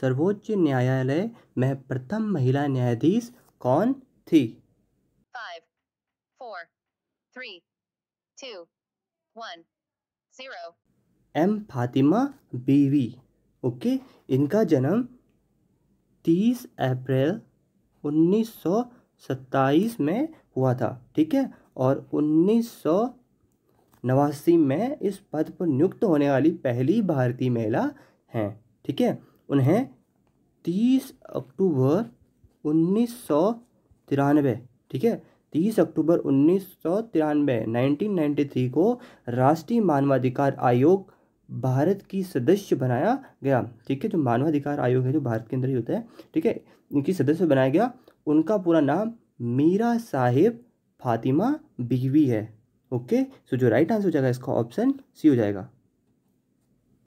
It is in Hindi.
सर्वोच्च न्यायालय में प्रथम महिला न्यायाधीश कौन थी एम फातिमा बीवी ओके इनका जन्म 30 अप्रैल 1927 में हुआ था ठीक है और उन्नीस नवासी में इस पद पर नियुक्त होने वाली पहली भारतीय महिला हैं ठीक है उन्हें तीस अक्टूबर उन्नीस सौ तिरानवे ठीक है तीस अक्टूबर उन्नीस सौ तिरानवे नाइनटीन नाइन्टी थ्री को राष्ट्रीय मानवाधिकार आयोग भारत की सदस्य बनाया गया ठीक है जो मानवाधिकार आयोग है जो भारत के अंदर ही होता है ठीक है उनकी सदस्य बनाया गया उनका पूरा नाम मीरा साहिब फातिमा बीवी है ओके सो जो राइट आंसर हो जाएगा इसका ऑप्शन सी हो जाएगा